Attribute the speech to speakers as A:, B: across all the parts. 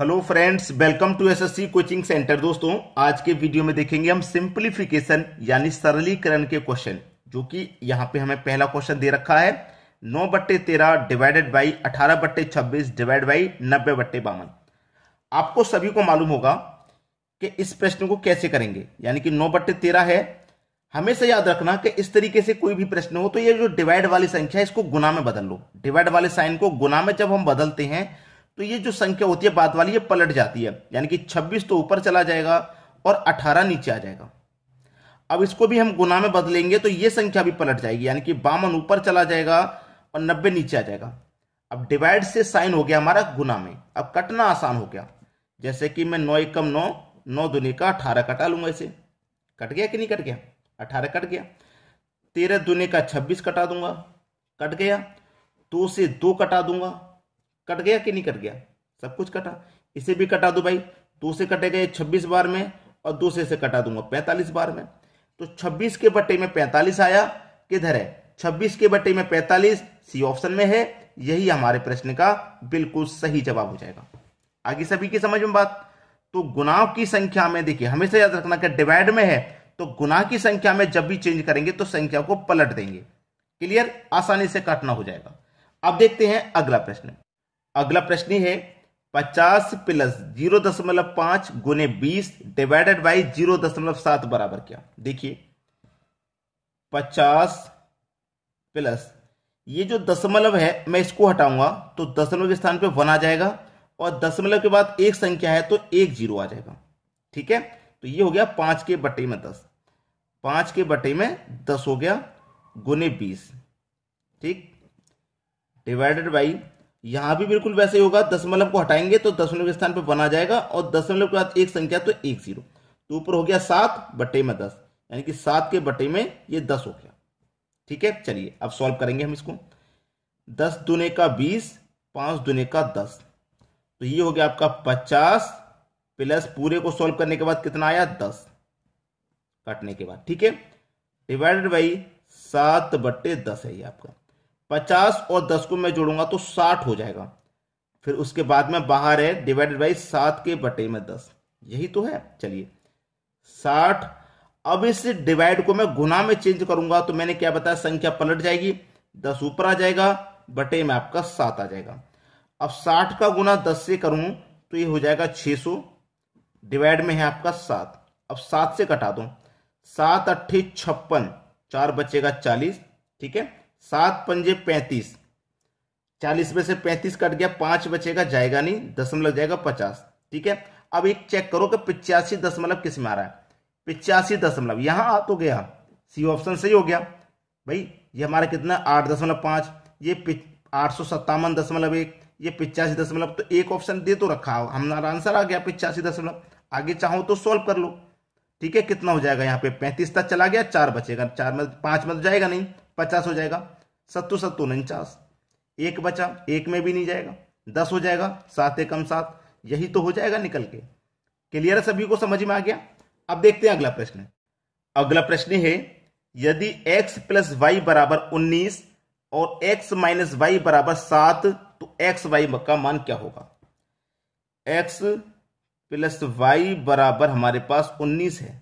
A: hello friends welcome to SSC coaching centre दोस्तों आज के वीडियो में देखेंगे हम सिंप्लीफिकेशन यानी सरलीकरण के क्वेश्चन जो कि यहाँ पे हमें पहला क्वेश्चन दे रखा है नौ बट्टे तेरह डिवाइडेड बाई अठारह बट्टे छब्बीस डिवाइड बाई नब्बे बट्टे बावन आपको सभी को मालूम होगा कि इस प्रश्न को कैसे करेंगे यानी कि नौ बट्टे तेरह है हमेशा याद रखना कि इस तरीके से कोई भी प्रश्न हो तो ये जो डिवाइड वाली संख्या है इसको गुना में बदल लो डिवाइड वाले साइन को गुना में जब हम बदलते हैं तो ये जो संख्या होती है बाद वाली ये पलट जाती है यानी कि 26 तो ऊपर चला जाएगा और 18 नीचे आ जाएगा अब इसको भी हम गुना में बदलेंगे तो ये संख्या भी पलट जाएगी यानी कि बावन ऊपर चला जाएगा और नब्बे नीचे आ जाएगा अब डिवाइड से साइन हो गया हमारा गुना में अब कटना आसान हो गया जैसे कि मैं नौ एकम नौ नौ दुनी का अठारह कटा लूंगा इसे कट गया कि नहीं कट गया अठारह कट गया तेरह दुने का छब्बीस कटा दूंगा कट गया दो से दो कटा दूंगा कट गया कि नहीं कट गया सब कुछ कटा इसे भी कटा दो भाई दो से कटेगा ये छब्बीस बार में और दो से कटा दूंगा पैंतालीस बार में तो छब्बीस के बट्टे में पैंतालीस आया किधर है छब्बीस के बट्टे में पैंतालीस सी ऑप्शन में है यही हमारे प्रश्न का बिल्कुल सही जवाब हो जाएगा आगे सभी की समझ में बात तो गुनाह की संख्या में देखिए हमेशा याद रखना कि डिवाइड में है तो गुनाह की संख्या में जब भी चेंज करेंगे तो संख्या को पलट देंगे क्लियर आसानी से काटना हो जाएगा अब देखते हैं अगला प्रश्न अगला प्रश्न है पचास प्लस जीरो दशमलव पांच गुने बीस डिवाइडेड बाई जीरो दशमलव सात बराबर क्या देखिए पचास प्लस ये जो दशमलव है मैं इसको हटाऊंगा तो दशमलव के स्थान पे वन आ जाएगा और दशमलव के बाद एक संख्या है तो एक जीरो आ जाएगा ठीक है तो ये हो गया पांच के बटे में दस पांच के बटे में दस हो गया गुने बीस ठीक डिवाइडेड बाई यहां भी बिल्कुल वैसे ही होगा दशमलव मतलब को हटाएंगे तो दशमलव के स्थान पर बना जाएगा और दशमलव मतलब के बाद एक संख्या तो एक जीरो तो ऊपर हो गया सात बटे में दस यानी कि सात के बटे में ये दस हो गया ठीक है चलिए अब सॉल्व करेंगे हम इसको दस दुने का बीस पांच दुने का दस तो ये हो गया आपका पचास प्लस पूरे को सॉल्व करने के बाद कितना आया दस काटने के बाद ठीक है डिवाइडेड बाई सात बट्टे दस है ये आपका पचास और दस को मैं जोड़ूंगा तो साठ हो जाएगा फिर उसके बाद में बाहर है डिवाइडेड बाई सात के बटे में दस यही तो है चलिए साठ अब इस डिवाइड को मैं गुना में चेंज करूंगा तो मैंने क्या बताया संख्या पलट जाएगी दस ऊपर आ जाएगा बटे में आपका सात आ जाएगा अब साठ का गुना दस से करूं तो ये हो जाएगा छह सौ डिवाइड में है आपका सात अब सात से कटा दो सात अट्ठे छप्पन चार बचेगा चालीस ठीक है सात पंजे पैंतीस चालीस में से पैंतीस कट गया पांच बचेगा जाएगा नहीं दशमलव जाएगा पचास ठीक है अब एक चेक करो कि पिचासी दशमलव किस में आ रहा है पिचासी दशमलव यहां आ तो गया सी ऑप्शन सही हो गया भाई ये हमारा कितना आठ दशमलव पांच ये आठ सौ सत्तावन दशमलव एक ये पिचासी दशमलव तो एक ऑप्शन दे तो रखा हो हमारा आंसर आ गया पिचासी दशमलव आगे चाहो तो सॉल्व कर लो ठीक है कितना हो जाएगा यहाँ पे पैंतीस तक चला गया चार बचेगा चार में पांच में तो जाएगा नहीं पचास हो जाएगा सत्तू सत्तू उनचास एक बचा एक में भी नहीं जाएगा दस हो जाएगा सात एक कम सात यही तो हो जाएगा निकल के क्लियर है सभी को समझ में आ गया अब देखते हैं अगला प्रश्न अगला प्रश्न है यदि x प्लस वाई बराबर उन्नीस और x माइनस वाई बराबर सात तो एक्स वाई का मान क्या होगा x प्लस वाई बराबर हमारे पास उन्नीस है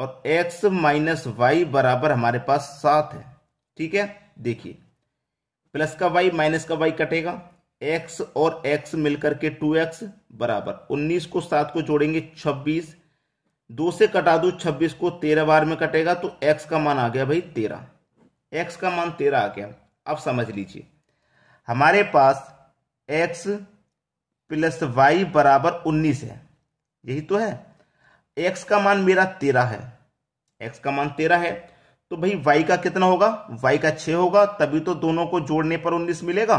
A: और x माइनस वाई बराबर हमारे पास सात है ठीक है देखिए प्लस का y माइनस का y कटेगा x और x मिलकर के 2x बराबर 19 को सात को जोड़ेंगे 26 दो से कटा दो 26 को 13 बार में कटेगा तो x का मान आ गया भाई 13 x का मान 13 आ गया अब समझ लीजिए हमारे पास x प्लस वाई बराबर उन्नीस है यही तो है एक्स का मान मेरा तेरह है एक्स का मान तेरह है तो भाई वाई का कितना होगा वाई का छह होगा तभी तो दोनों को जोड़ने पर उन्नीस मिलेगा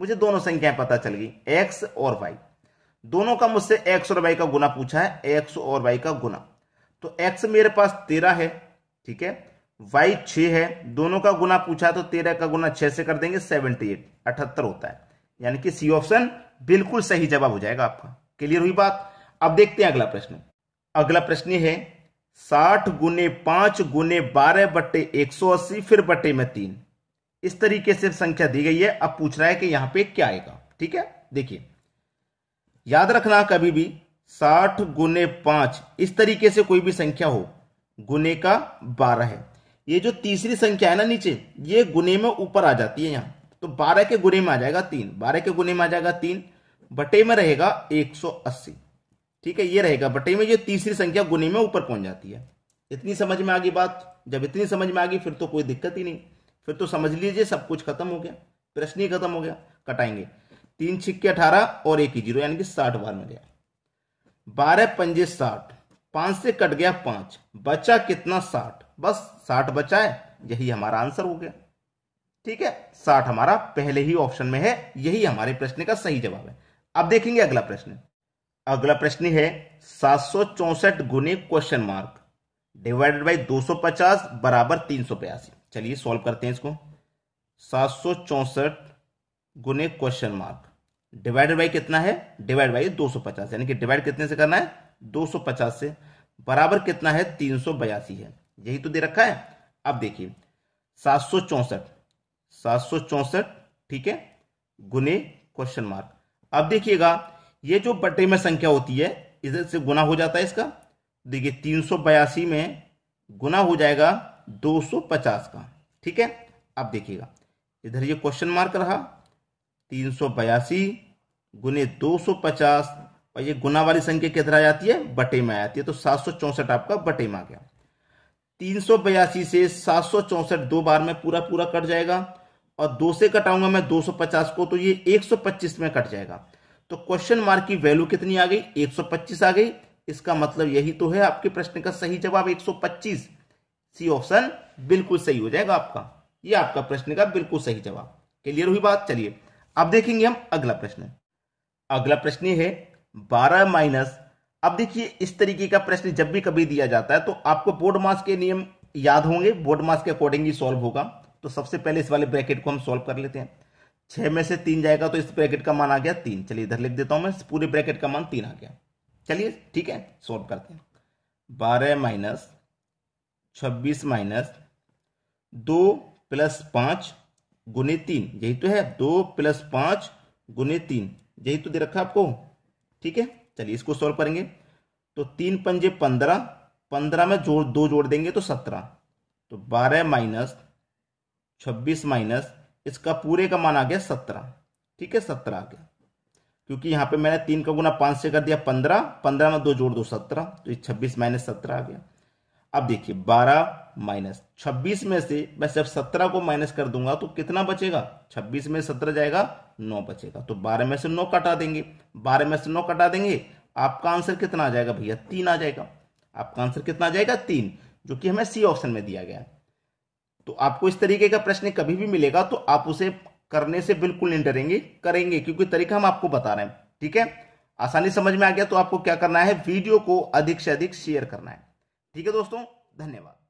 A: मुझे दोनों संख्याएं पता चल गई एक्स और वाई दोनों का मुझसे एक्स और वाई का गुना पूछा है एक्स और वाई का गुना तो एक्स मेरे पास तेरह है ठीक है वाई छ है दोनों का गुना पूछा है तो तेरह का गुना छह से कर देंगे सेवेंटी एट अठहत्तर होता है यानी कि सी ऑप्शन बिल्कुल सही जवाब हो जाएगा आपका क्लियर हुई बात अब देखते हैं अगला प्रश्न अगला प्रश्न है साठ गुने पांच गुने बारह बट्टे एक सौ अस्सी फिर बट्टे में तीन इस तरीके से संख्या दी गई है अब पूछ रहा है कि यहां पे क्या आएगा ठीक है देखिए याद रखना कभी भी साठ गुने पांच इस तरीके से कोई भी संख्या हो गुने का बारह है ये जो तीसरी संख्या है ना नीचे ये गुने में ऊपर आ जाती है यहां तो बारह के गुने में आ जाएगा तीन बारह के गुने में आ जाएगा तीन बटे में रहेगा एक सौ अस्सी ठीक है ये रहेगा बटे में जो तीसरी संख्या गुनी में ऊपर पहुंच जाती है इतनी समझ में आ गई बात जब इतनी समझ में आ गई फिर तो कोई दिक्कत ही नहीं फिर तो समझ लीजिए सब कुछ खत्म हो गया प्रश्न ही खत्म हो गया कटाएंगे तीन छिक्के अठारह और एक ही जीरो यानी कि साठ बार में गया बारह पंजे साठ पांच से कट गया पांच बचा कितना साठ बस साठ बचा है यही हमारा आंसर हो गया ठीक है साठ हमारा पहले ही ऑप्शन में है यही हमारे प्रश्न का सही जवाब है अब देखेंगे अगला प्रश्न अगला प्रश्न है सात सौ चौसठ गुने क्वेश्चन मार्क डिवाइडेड बाई दो पचास बराबर तीन सौ बयासी चलिए सॉल्व करते हैं इसको सात सौ चौसठ गुने क्वेश्चन मार्क डिवाइडेड बाई कितना है डिवाइड बाई पचास यानी कि डिवाइड कितने से करना है दो सौ पचास से बराबर कितना है तीन सौ बयासी है यही तो दे रखा है अब देखिए सात सौ चौसठ सात सौ चौसठ ठीक है गुने क्वेश्चन मार्क अब देखिएगा ये जो बटे में संख्या होती है इधर से गुना हो जाता है इसका देखिए तीन में गुना हो जाएगा 250 का ठीक है अब देखिएगा इधर ये क्वेश्चन मार्क रहा तीन सौ बयासी गुने दो सौ पचास और ये गुना वाली संख्या किधर आ जाती है बटे में आ जाती है तो सात सौ चौसठ आपका बटे में आ गया तीन सौ बयासी से सात सौ चौंसठ दो बार में पूरा पूरा कट जाएगा और दो से कटाऊंगा मैं दो सौ पचास को तो ये एक सौ पच्चीस में कट जाएगा तो क्वेश्चन मार्क की वैल्यू कितनी आ गई 125 आ गई इसका मतलब यही तो है आपके प्रश्न का सही जवाब 125 सी ऑप्शन बिल्कुल सही हो जाएगा आपका ये आपका प्रश्न का बिल्कुल सही जवाब क्लियर हुई बात चलिए अब देखेंगे हम अगला प्रश्न अगला प्रश्न है बारह माइनस अब देखिए इस तरीके का प्रश्न जब भी कभी दिया जाता है तो आपको बोर्ड मास के नियम याद होंगे बोर्ड मास के अकॉर्डिंग ही सॉल्व होगा तो सबसे पहले इस वाले ब्रैकेट को हम सॉल्व कर लेते हैं छह में से तीन जाएगा तो इस ब्रैकेट का मान आ गया तीन चलिए इधर लिख देता हूं मैं पूरे ब्रैकेट का मान तीन आ गया चलिए ठीक है सॉल्व करते हैं बारह माइनस छब्बीस माइनस दो प्लस पांच गुने तीन यही तो है दो प्लस पांच गुने तीन यही तो दे रखा आपको ठीक है चलिए इसको सॉल्व करेंगे तो तीन पंजे पंद्रह पंद्रह में जोड़ दो जोड़ देंगे तो सत्रह तो बारह माइनस छब्बीस माइनस इसका पूरे का मान आ गया सत्रह ठीक है सत्रह आ गया क्योंकि यहां पे मैंने तीन का गुना पांच से कर दिया पंद्रह पंद्रह में दो जोड़ दो सत्रह तो ये छब्बीस माइनस सत्रह आ गया अब देखिए बारह माइनस छब्बीस में से मैं सिर्फ सत्रह को माइनस कर दूंगा तो कितना बचेगा छब्बीस में सत्रह जाएगा नौ बचेगा तो बारह में से नौ कटा देंगे बारह में से नौ कटा देंगे आपका आंसर कितना आ जाएगा भैया तीन आ जाएगा आपका आंसर कितना आ जाएगा तीन जो कि हमें सी ऑप्शन में दिया गया है तो आपको इस तरीके का प्रश्न कभी भी मिलेगा तो आप उसे करने से बिल्कुल नहीं डरेंगे करेंगे क्योंकि तरीका हम आपको बता रहे हैं ठीक है आसानी समझ में आ गया तो आपको क्या करना है वीडियो को अधिक से अधिक शेयर करना है ठीक है दोस्तों धन्यवाद